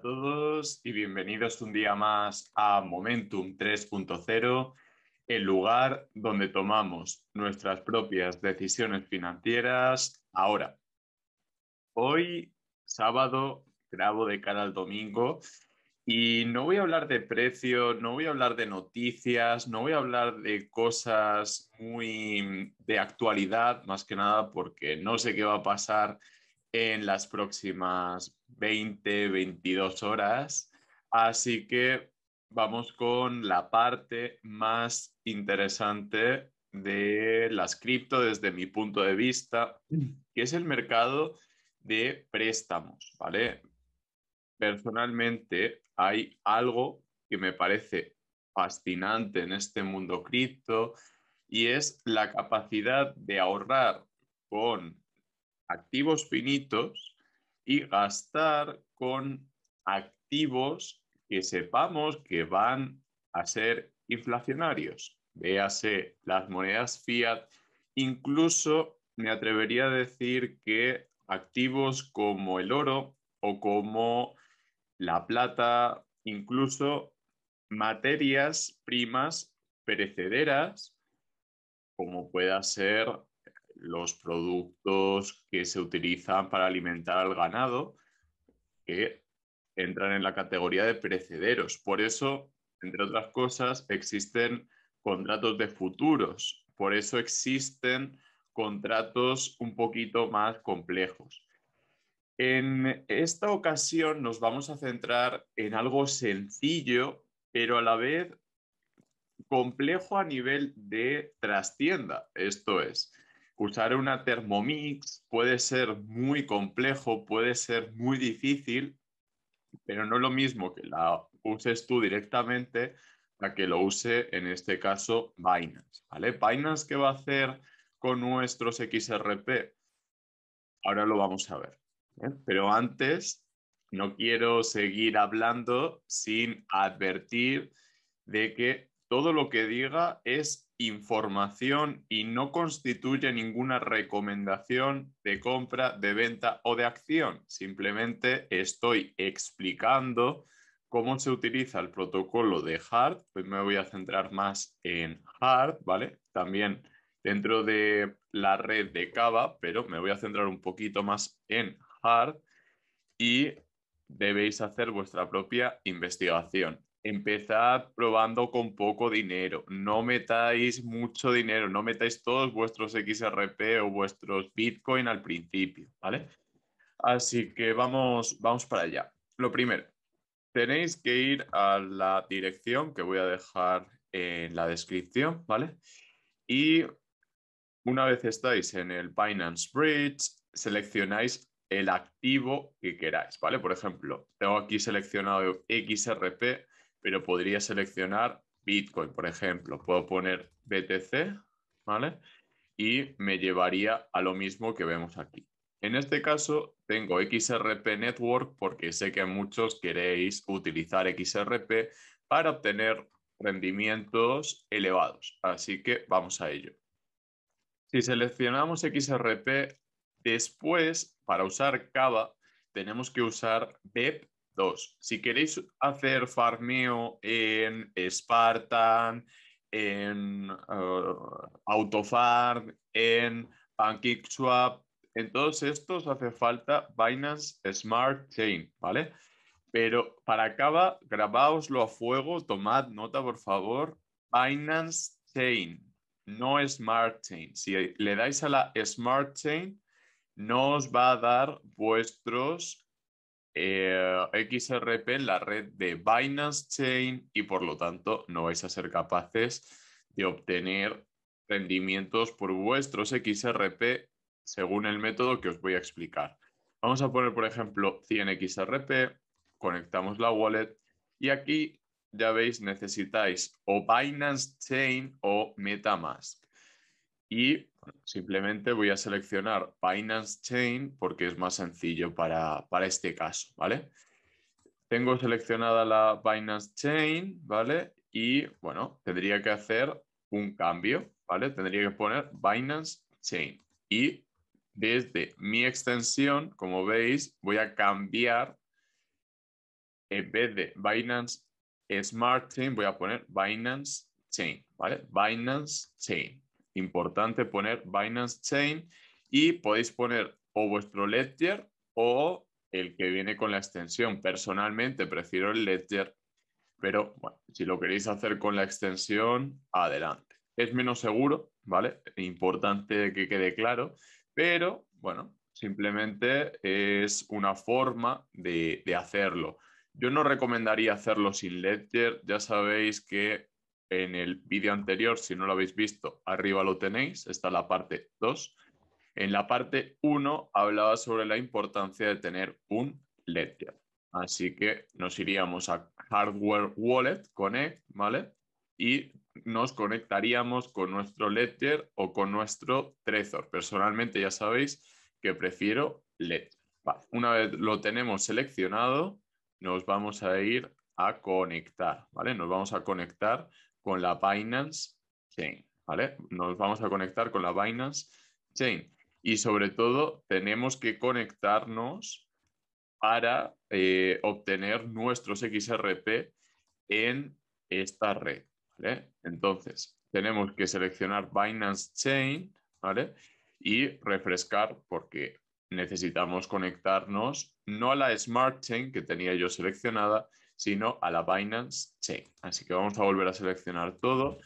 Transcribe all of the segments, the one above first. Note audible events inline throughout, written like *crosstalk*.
todos y bienvenidos un día más a Momentum 3.0, el lugar donde tomamos nuestras propias decisiones financieras ahora. Hoy, sábado, grabo de cara al domingo y no voy a hablar de precio, no voy a hablar de noticias, no voy a hablar de cosas muy de actualidad, más que nada porque no sé qué va a pasar en las próximas 20, 22 horas. Así que vamos con la parte más interesante de las cripto desde mi punto de vista, que es el mercado de préstamos, ¿vale? Personalmente hay algo que me parece fascinante en este mundo cripto y es la capacidad de ahorrar con activos finitos y gastar con activos que sepamos que van a ser inflacionarios. Véase las monedas fiat, incluso me atrevería a decir que activos como el oro o como la plata, incluso materias primas perecederas, como pueda ser los productos que se utilizan para alimentar al ganado, que entran en la categoría de precederos. Por eso, entre otras cosas, existen contratos de futuros. Por eso existen contratos un poquito más complejos. En esta ocasión nos vamos a centrar en algo sencillo, pero a la vez complejo a nivel de trastienda. Esto es, usar una Thermomix puede ser muy complejo, puede ser muy difícil, pero no es lo mismo que la uses tú directamente para que lo use en este caso Binance, ¿vale? Binance, ¿qué va a hacer con nuestros XRP? Ahora lo vamos a ver. ¿eh? Pero antes, no quiero seguir hablando sin advertir de que todo lo que diga es información y no constituye ninguna recomendación de compra, de venta o de acción. Simplemente estoy explicando cómo se utiliza el protocolo de HART. Pues me voy a centrar más en HART, ¿vale? También dentro de la red de Cava, pero me voy a centrar un poquito más en HART y debéis hacer vuestra propia investigación empezad probando con poco dinero, no metáis mucho dinero, no metáis todos vuestros XRP o vuestros Bitcoin al principio, ¿vale? Así que vamos, vamos para allá. Lo primero, tenéis que ir a la dirección que voy a dejar en la descripción, ¿vale? Y una vez estáis en el Binance Bridge, seleccionáis el activo que queráis, ¿vale? Por ejemplo, tengo aquí seleccionado XRP, pero podría seleccionar Bitcoin, por ejemplo. Puedo poner BTC, ¿vale? Y me llevaría a lo mismo que vemos aquí. En este caso, tengo XRP Network porque sé que muchos queréis utilizar XRP para obtener rendimientos elevados. Así que vamos a ello. Si seleccionamos XRP, después, para usar Cava, tenemos que usar BEP si queréis hacer farmeo en Spartan, en eh, Autofarm, en PancakeSwap, en todos estos hace falta Binance Smart Chain, ¿vale? Pero para acaba, grabáoslo a fuego, tomad nota, por favor. Binance Chain, no Smart Chain. Si le dais a la Smart Chain, no os va a dar vuestros eh, XRP en la red de Binance Chain y por lo tanto no vais a ser capaces de obtener rendimientos por vuestros XRP según el método que os voy a explicar. Vamos a poner, por ejemplo, 100 XRP, conectamos la wallet y aquí ya veis necesitáis o Binance Chain o MetaMask. Y Simplemente voy a seleccionar Binance Chain porque es más sencillo para, este caso, ¿vale? Tengo seleccionada la Binance Chain, ¿vale? Y bueno, tendría que hacer un cambio, ¿vale? Tendría que poner Binance Chain. Y desde mi extensión, como veis, voy a cambiar, en vez de Binance Smart Chain, voy a poner Binance Chain, ¿vale? Binance Chain importante poner Binance Chain y podéis poner o vuestro Ledger o el que viene con la extensión. Personalmente prefiero el Ledger, pero bueno, si lo queréis hacer con la extensión, adelante. Es menos seguro, ¿vale? Importante que quede claro, pero bueno, simplemente es una forma de, de hacerlo. Yo no recomendaría hacerlo sin Ledger, ya sabéis que en el vídeo anterior, si no lo habéis visto, arriba lo tenéis, está la parte 2. En la parte 1 hablaba sobre la importancia de tener un Ledger. Así que nos iríamos a Hardware Wallet Connect, ¿vale? Y nos conectaríamos con nuestro Ledger o con nuestro Trezor. Personalmente ya sabéis que prefiero Ledger. Una vez lo tenemos seleccionado, nos vamos a ir a conectar, ¿vale? Nos vamos a conectar con la Binance Chain, ¿vale? Nos vamos a conectar con la Binance Chain y sobre todo tenemos que conectarnos para eh, obtener nuestros XRP en esta red, ¿vale? Entonces, tenemos que seleccionar Binance Chain, ¿vale? Y refrescar porque necesitamos conectarnos no a la Smart Chain que tenía yo seleccionada, sino a la Binance Chain. Así que vamos a volver a seleccionar todo.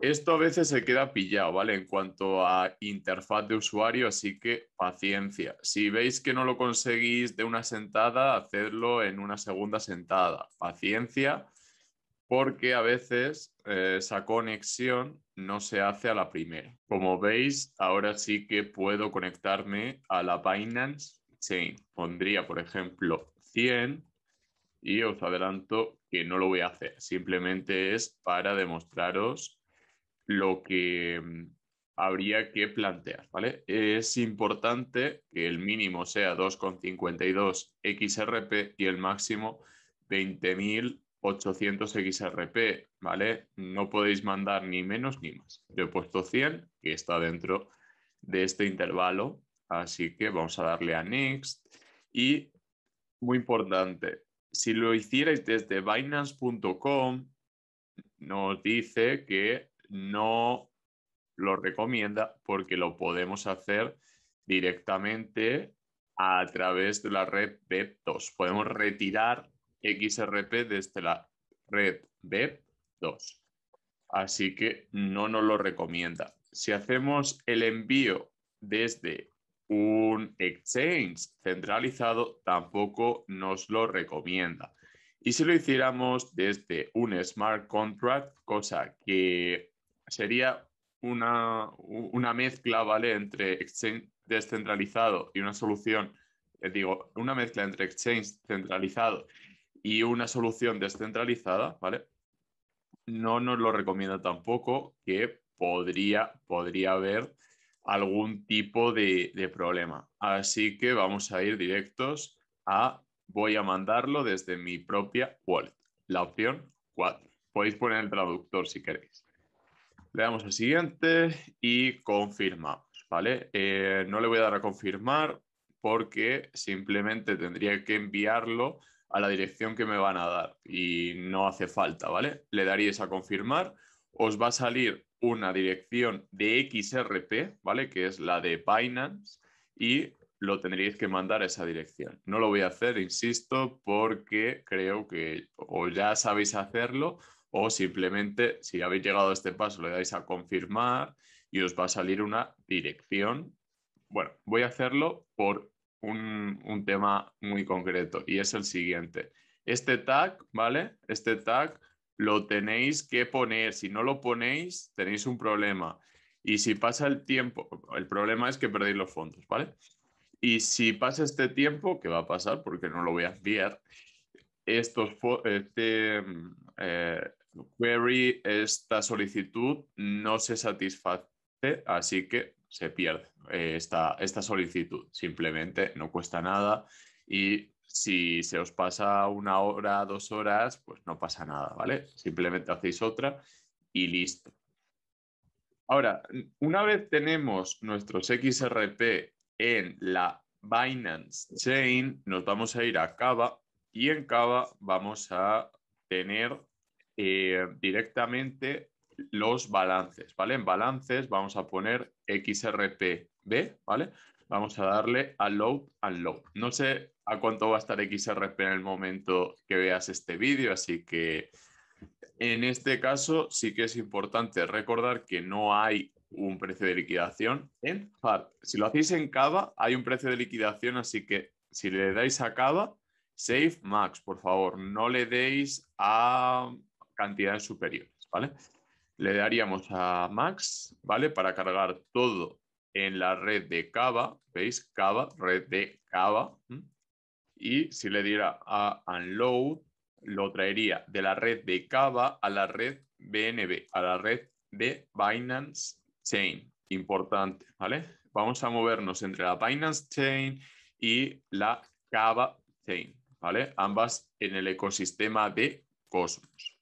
Esto a veces se queda pillado, ¿vale? En cuanto a interfaz de usuario, así que paciencia. Si veis que no lo conseguís de una sentada, hacedlo en una segunda sentada. Paciencia, porque a veces eh, esa conexión no se hace a la primera. Como veis, ahora sí que puedo conectarme a la Binance Chain. Pondría, por ejemplo, 100 y os adelanto que no lo voy a hacer. Simplemente es para demostraros lo que mm, habría que plantear, ¿vale? Es importante que el mínimo sea 2,52 XRP y el máximo 20.800 XRP, ¿vale? No podéis mandar ni menos ni más. Yo he puesto 100, que está dentro de este intervalo, así que vamos a darle a Next y muy importante, si lo hicierais desde Binance.com, nos dice que no lo recomienda porque lo podemos hacer directamente a través de la red BEP2. Podemos retirar XRP desde la red BEP2. Así que no nos lo recomienda. Si hacemos el envío desde un exchange centralizado tampoco nos lo recomienda. Y si lo hiciéramos desde un smart contract, cosa que sería una, mezcla, ¿vale? Entre exchange descentralizado y una solución, eh, digo, una mezcla entre exchange centralizado y una solución descentralizada, ¿vale? No nos lo recomienda tampoco que podría, podría haber algún tipo de, problema. Así que vamos a ir directos a voy a mandarlo desde mi propia wallet, la opción 4. Podéis poner el traductor si queréis. Le damos al siguiente y confirmamos, ¿vale? Eh, no le voy a dar a confirmar porque simplemente tendría que enviarlo a la dirección que me van a dar y no hace falta, ¿vale? Le daríais a confirmar, os va a salir una dirección de XRP, ¿vale? Que es la de Binance y lo tendríais que mandar a esa dirección. No lo voy a hacer, insisto, porque creo que o ya sabéis hacerlo o simplemente si habéis llegado a este paso le dais a confirmar y os va a salir una dirección. Bueno, voy a hacerlo por un, un tema muy concreto y es el siguiente. Este tag, ¿vale? Este tag lo tenéis que poner. Si no lo ponéis, tenéis un problema. Y si pasa el tiempo, el problema es que perdéis los fondos, ¿vale? Y si pasa este tiempo, qué va a pasar porque no lo voy a enviar, estos, este eh, query, esta solicitud no se satisface, así que se pierde eh, esta, esta solicitud. Simplemente no cuesta nada y si se os pasa una hora, dos horas, pues no pasa nada, ¿vale? Simplemente hacéis otra y listo. Ahora, una vez tenemos nuestros XRP en la Binance Chain, nos vamos a ir a Cava y en Cava vamos a tener eh, directamente los balances, ¿vale? En balances vamos a poner B, ¿vale? Vamos a darle a load and load. No sé a cuánto va a estar XRP en el momento que veas este vídeo, así que en este caso sí que es importante recordar que no hay un precio de liquidación en Si lo hacéis en Cava, hay un precio de liquidación, así que si le dais a Cava, Save Max, por favor, no le deis a cantidades superiores, ¿vale? Le daríamos a Max, ¿vale? Para cargar todo en la red de Cava, ¿veis? Cava, red de Cava, y si le diera a unload, lo traería de la red de Cava a la red BNB, a la red de Binance Chain. Importante, ¿vale? Vamos a movernos entre la Binance Chain y la Cava Chain, ¿vale? Ambas en el ecosistema de Cosmos.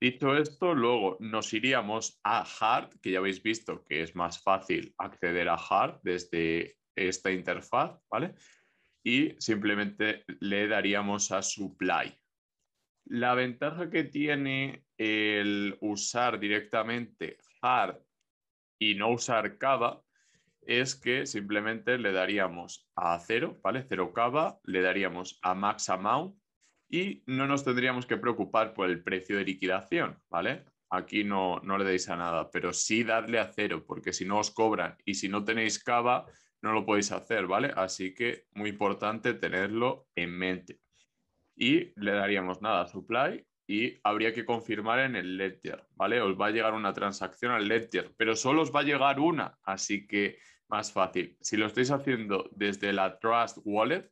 Dicho esto, luego nos iríamos a Hard, que ya habéis visto que es más fácil acceder a Hard desde esta interfaz, ¿vale? y simplemente le daríamos a supply. La ventaja que tiene el usar directamente hard y no usar Cava es que simplemente le daríamos a cero ¿vale? cero Cava, le daríamos a max amount y no nos tendríamos que preocupar por el precio de liquidación, ¿vale? Aquí no, no le deis a nada, pero sí darle a cero, porque si no os cobran y si no tenéis Cava no lo podéis hacer, ¿vale? Así que muy importante tenerlo en mente. Y le daríamos nada a supply y habría que confirmar en el ledger, ¿vale? Os va a llegar una transacción al ledger, pero solo os va a llegar una, así que más fácil. Si lo estáis haciendo desde la Trust Wallet,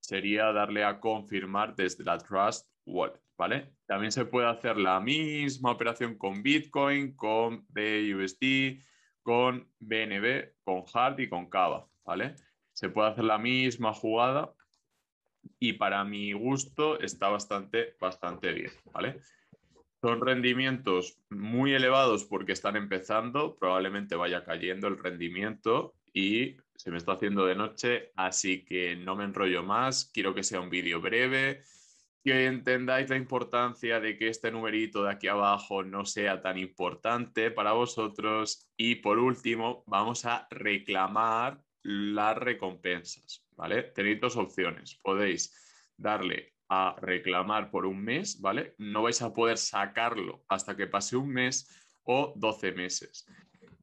sería darle a confirmar desde la Trust Wallet, ¿vale? También se puede hacer la misma operación con Bitcoin, con BUSD, con BNB, con Hard y con Kava, ¿vale? Se puede hacer la misma jugada y para mi gusto está bastante, bastante bien, ¿vale? Son rendimientos muy elevados porque están empezando, probablemente vaya cayendo el rendimiento y se me está haciendo de noche, así que no me enrollo más, quiero que sea un vídeo breve, que entendáis la importancia de que este numerito de aquí abajo no sea tan importante para vosotros. Y por último, vamos a reclamar las recompensas, ¿vale? Tenéis dos opciones. Podéis darle a reclamar por un mes, ¿vale? No vais a poder sacarlo hasta que pase un mes o 12 meses.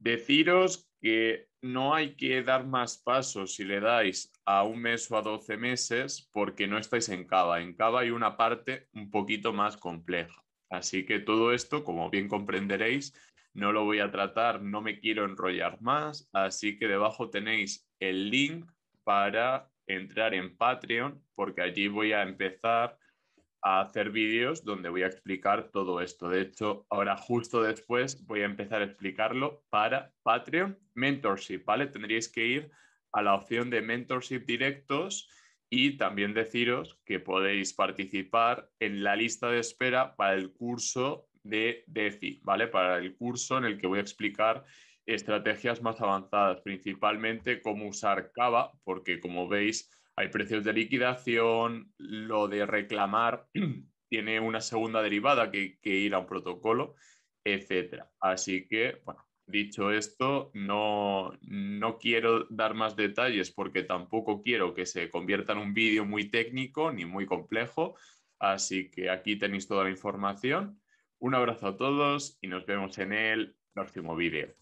Deciros que no hay que dar más pasos si le dais a un mes o a 12 meses porque no estáis en Cava. En Cava hay una parte un poquito más compleja. Así que todo esto, como bien comprenderéis, no lo voy a tratar, no me quiero enrollar más. Así que debajo tenéis el link para entrar en Patreon porque allí voy a empezar a hacer vídeos donde voy a explicar todo esto. De hecho, ahora justo después voy a empezar a explicarlo para Patreon Mentorship, ¿vale? Tendríais que ir a la opción de Mentorship Directos y también deciros que podéis participar en la lista de espera para el curso de DeFi, ¿vale? Para el curso en el que voy a explicar estrategias más avanzadas, principalmente cómo usar Cava, porque como veis, hay precios de liquidación, lo de reclamar *clears throat* tiene una segunda derivada que, que ir a un protocolo, etc. Así que, bueno, dicho esto, no, no quiero dar más detalles porque tampoco quiero que se convierta en un vídeo muy técnico ni muy complejo. Así que aquí tenéis toda la información. Un abrazo a todos y nos vemos en el próximo vídeo.